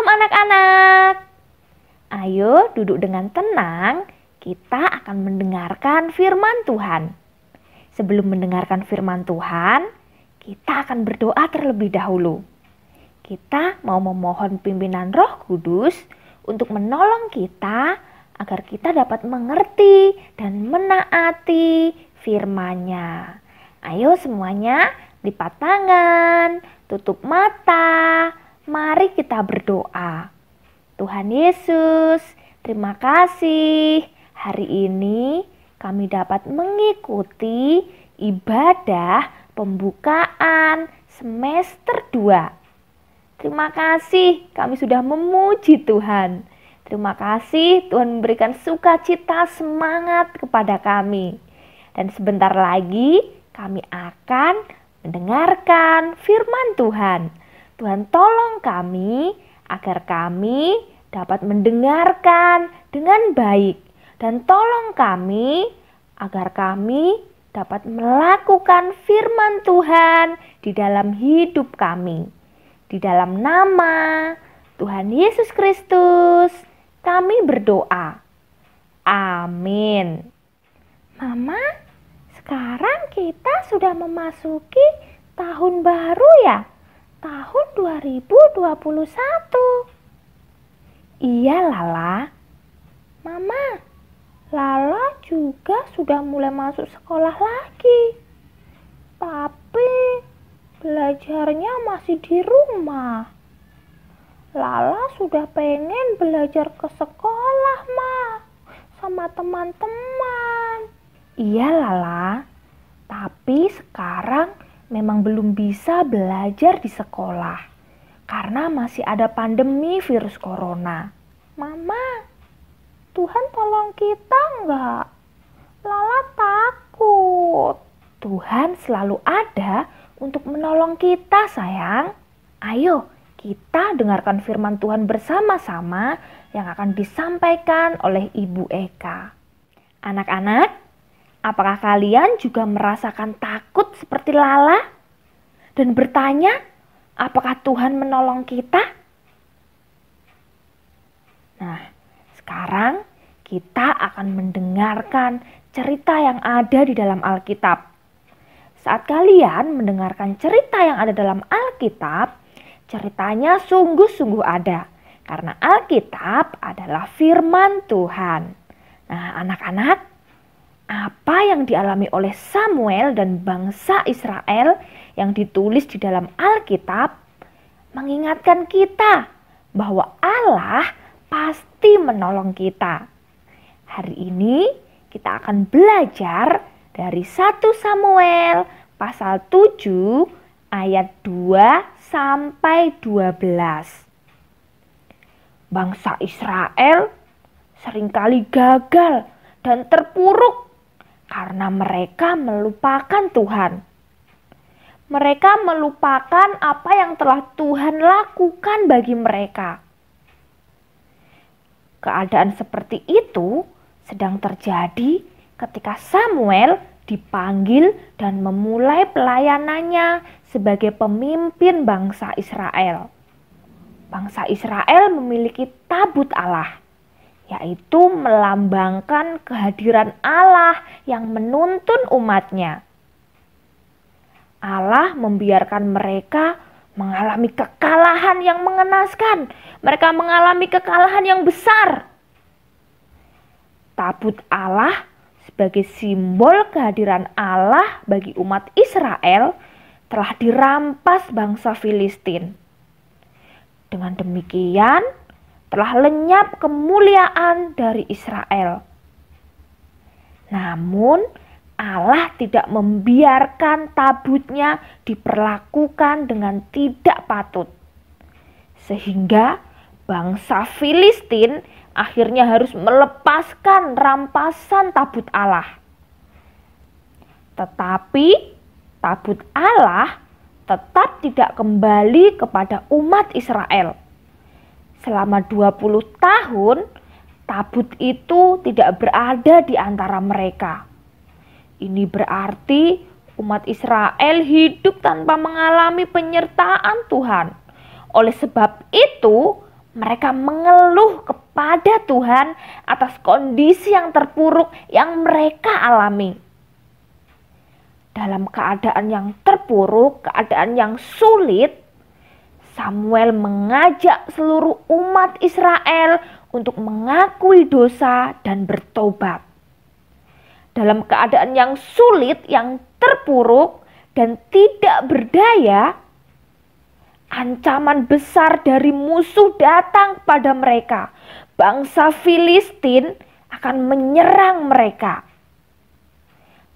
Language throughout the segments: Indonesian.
malam anak-anak. Ayo duduk dengan tenang, kita akan mendengarkan firman Tuhan. Sebelum mendengarkan firman Tuhan, kita akan berdoa terlebih dahulu. Kita mau memohon pimpinan Roh Kudus untuk menolong kita agar kita dapat mengerti dan menaati firman-Nya. Ayo semuanya, lipat tangan, tutup mata, mari kita berdoa. Tuhan Yesus, terima kasih. Hari ini kami dapat mengikuti ibadah pembukaan semester 2. Terima kasih kami sudah memuji Tuhan. Terima kasih Tuhan memberikan sukacita semangat kepada kami. Dan sebentar lagi kami akan mendengarkan firman Tuhan. Tuhan tolong kami agar kami dapat mendengarkan dengan baik dan tolong kami agar kami dapat melakukan firman Tuhan di dalam hidup kami. Di dalam nama Tuhan Yesus Kristus, kami berdoa. Amin. Mama, sekarang kita sudah memasuki tahun baru ya? tahun 2021. Iya, Lala. Mama, Lala juga sudah mulai masuk sekolah lagi. Tapi belajarnya masih di rumah. Lala sudah pengen belajar ke sekolah, Ma. Sama teman-teman. Iya, Lala. Tapi sekarang memang belum bisa belajar di sekolah karena masih ada pandemi virus corona. Mama, Tuhan tolong kita enggak? Lala takut. Tuhan selalu ada untuk menolong kita, sayang. Ayo, kita dengarkan firman Tuhan bersama-sama yang akan disampaikan oleh Ibu Eka. Anak-anak, Apakah kalian juga merasakan takut seperti Lala dan bertanya, apakah Tuhan menolong kita? Nah, sekarang kita akan mendengarkan cerita yang ada di dalam Alkitab. Saat kalian mendengarkan cerita yang ada dalam Alkitab, ceritanya sungguh-sungguh ada karena Alkitab adalah firman Tuhan. Nah, anak-anak, apa yang dialami oleh Samuel dan bangsa Israel yang ditulis di dalam Alkitab mengingatkan kita bahwa Allah pasti menolong kita. Hari ini kita akan belajar dari 1 Samuel pasal 7 ayat 2 sampai 12. Bangsa Israel seringkali gagal dan terpuruk karena mereka melupakan Tuhan. Mereka melupakan apa yang telah Tuhan lakukan bagi mereka. Keadaan seperti itu sedang terjadi ketika Samuel dipanggil dan memulai pelayanannya sebagai pemimpin bangsa Israel. Bangsa Israel memiliki tabut Allah yaitu melambangkan kehadiran Allah yang menuntun umatnya. Allah membiarkan mereka mengalami kekalahan yang mengenaskan. Mereka mengalami kekalahan yang besar. Tabut Allah sebagai simbol kehadiran Allah bagi umat Israel telah dirampas bangsa Filistin. Dengan demikian, telah lenyap kemuliaan dari Israel. Namun, Allah tidak membiarkan tabutnya diperlakukan dengan tidak patut. Sehingga bangsa Filistin akhirnya harus melepaskan rampasan tabut Allah. Tetapi tabut Allah tetap tidak kembali kepada umat Israel. Selama 20 tahun, tabut itu tidak berada di antara mereka. Ini berarti umat Israel hidup tanpa mengalami penyertaan Tuhan. Oleh sebab itu, mereka mengeluh kepada Tuhan atas kondisi yang terpuruk yang mereka alami. Dalam keadaan yang terpuruk, keadaan yang sulit, Samuel mengajak seluruh umat Israel untuk mengakui dosa dan bertobat. Dalam keadaan yang sulit, yang terpuruk, dan tidak berdaya, ancaman besar dari musuh datang pada mereka. Bangsa Filistin akan menyerang mereka.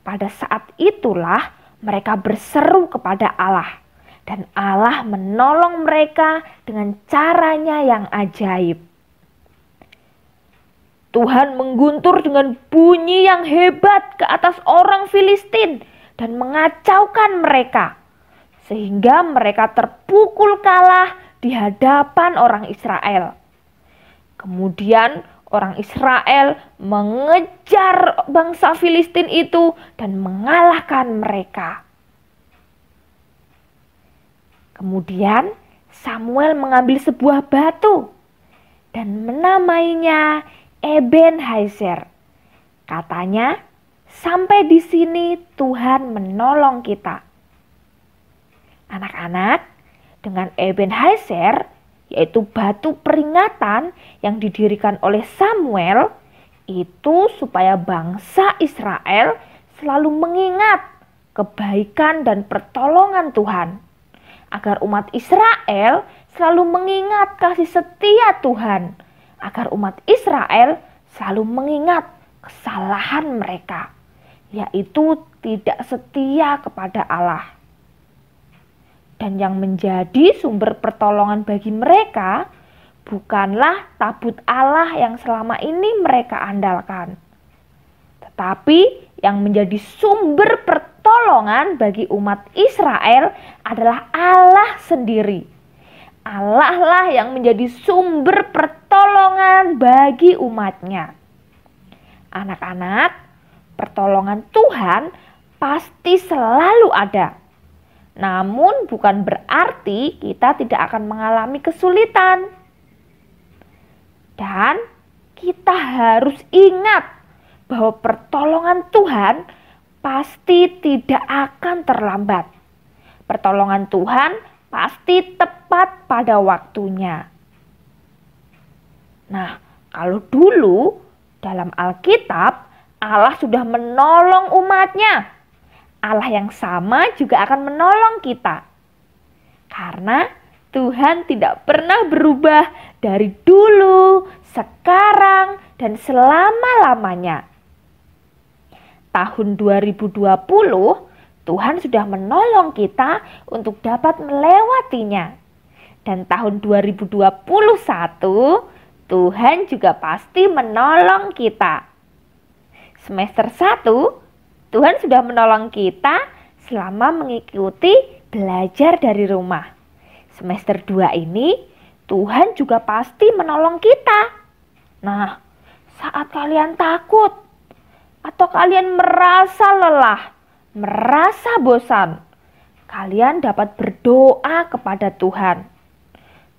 Pada saat itulah mereka berseru kepada Allah dan Allah menolong mereka dengan caranya yang ajaib. Tuhan mengguntur dengan bunyi yang hebat ke atas orang Filistin dan mengacaukan mereka, sehingga mereka terpukul kalah di hadapan orang Israel. Kemudian orang Israel mengejar bangsa Filistin itu dan mengalahkan mereka. Kemudian Samuel mengambil sebuah batu dan menamainya Eben Heiser. Katanya, sampai di sini Tuhan menolong kita. Anak-anak, dengan Eben Heiser, yaitu batu peringatan yang didirikan oleh Samuel, itu supaya bangsa Israel selalu mengingat kebaikan dan pertolongan Tuhan agar umat Israel selalu mengingat kasih setia Tuhan, agar umat Israel selalu mengingat kesalahan mereka, yaitu tidak setia kepada Allah. Dan yang menjadi sumber pertolongan bagi mereka bukanlah tabut Allah yang selama ini mereka andalkan, tetapi yang menjadi sumber pertolongan pertolongan bagi umat Israel adalah Allah sendiri. Allah lah yang menjadi sumber pertolongan bagi umatnya. Anak-anak, pertolongan Tuhan pasti selalu ada. Namun bukan berarti kita tidak akan mengalami kesulitan. Dan kita harus ingat bahwa pertolongan Tuhan pasti tidak akan terlambat. Pertolongan Tuhan pasti tepat pada waktunya. Nah, kalau dulu dalam Alkitab Allah sudah menolong umatnya. Allah yang sama juga akan menolong kita. Karena Tuhan tidak pernah berubah dari dulu, sekarang, dan selama-lamanya tahun 2020 Tuhan sudah menolong kita untuk dapat melewatinya. Dan tahun 2021 Tuhan juga pasti menolong kita. Semester 1 Tuhan sudah menolong kita selama mengikuti belajar dari rumah. Semester 2 ini Tuhan juga pasti menolong kita. Nah, saat kalian takut atau kalian merasa lelah, merasa bosan, kalian dapat berdoa kepada Tuhan.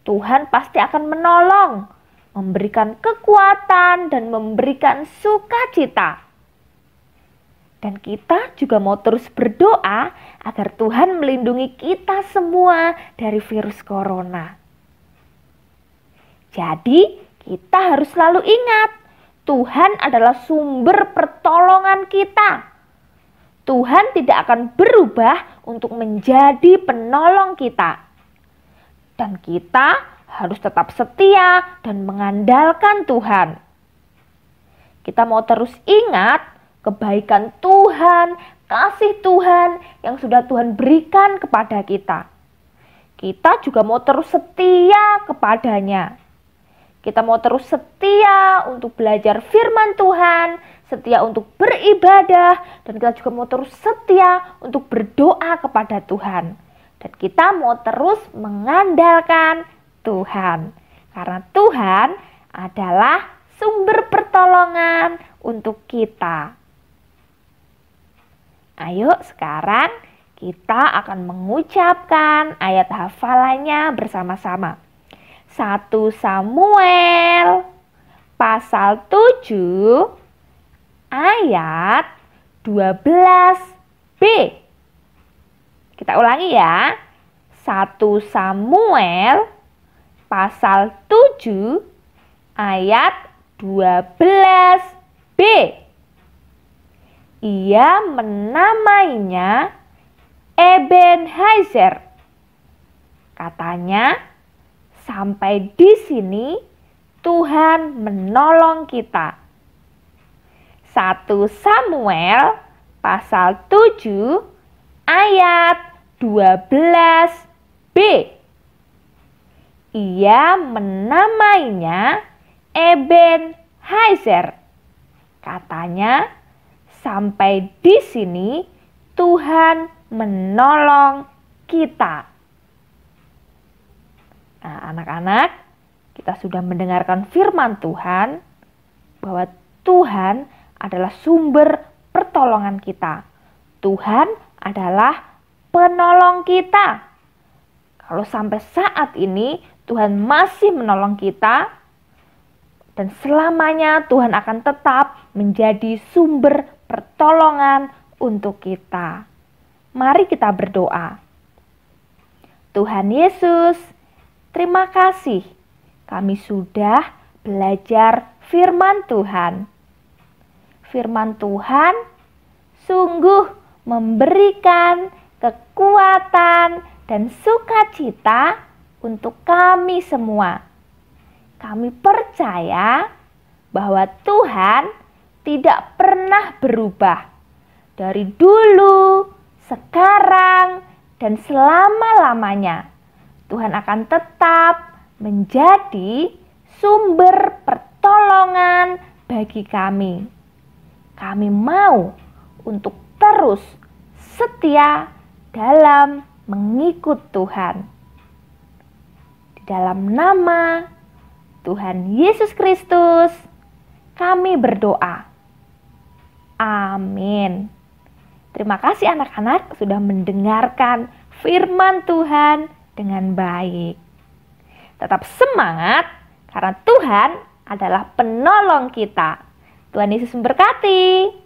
Tuhan pasti akan menolong, memberikan kekuatan, dan memberikan sukacita. Dan kita juga mau terus berdoa agar Tuhan melindungi kita semua dari virus corona. Jadi, kita harus selalu ingat Tuhan adalah sumber pertolongan kita. Tuhan tidak akan berubah untuk menjadi penolong kita. Dan kita harus tetap setia dan mengandalkan Tuhan. Kita mau terus ingat kebaikan Tuhan, kasih Tuhan yang sudah Tuhan berikan kepada kita. Kita juga mau terus setia kepadanya. Kita mau terus setia untuk belajar firman Tuhan, setia untuk beribadah, dan kita juga mau terus setia untuk berdoa kepada Tuhan. Dan kita mau terus mengandalkan Tuhan. Karena Tuhan adalah sumber pertolongan untuk kita. Ayo sekarang kita akan mengucapkan ayat hafalannya bersama-sama. 1 Samuel pasal 7 ayat 12b. Kita ulangi ya. 1 Samuel pasal 7 ayat 12b. Ia menamainya Eben Heiser. Katanya, sampai di sini Tuhan menolong kita. 1 Samuel pasal 7 ayat 12b. Ia menamainya Eben Haizer. Katanya, sampai di sini Tuhan menolong kita. Nah, anak-anak, kita sudah mendengarkan firman Tuhan bahwa Tuhan adalah sumber pertolongan kita. Tuhan adalah penolong kita. Kalau sampai saat ini Tuhan masih menolong kita dan selamanya Tuhan akan tetap menjadi sumber pertolongan untuk kita. Mari kita berdoa. Tuhan Yesus, Terima kasih, kami sudah belajar firman Tuhan. Firman Tuhan sungguh memberikan kekuatan dan sukacita untuk kami semua. Kami percaya bahwa Tuhan tidak pernah berubah dari dulu, sekarang, dan selama-lamanya Tuhan akan tetap menjadi sumber pertolongan bagi kami. Kami mau untuk terus setia dalam mengikut Tuhan. Di dalam nama Tuhan Yesus Kristus, kami berdoa. Amin. Terima kasih, anak-anak, sudah mendengarkan firman Tuhan dengan baik. Tetap semangat karena Tuhan adalah penolong kita. Tuhan Yesus memberkati.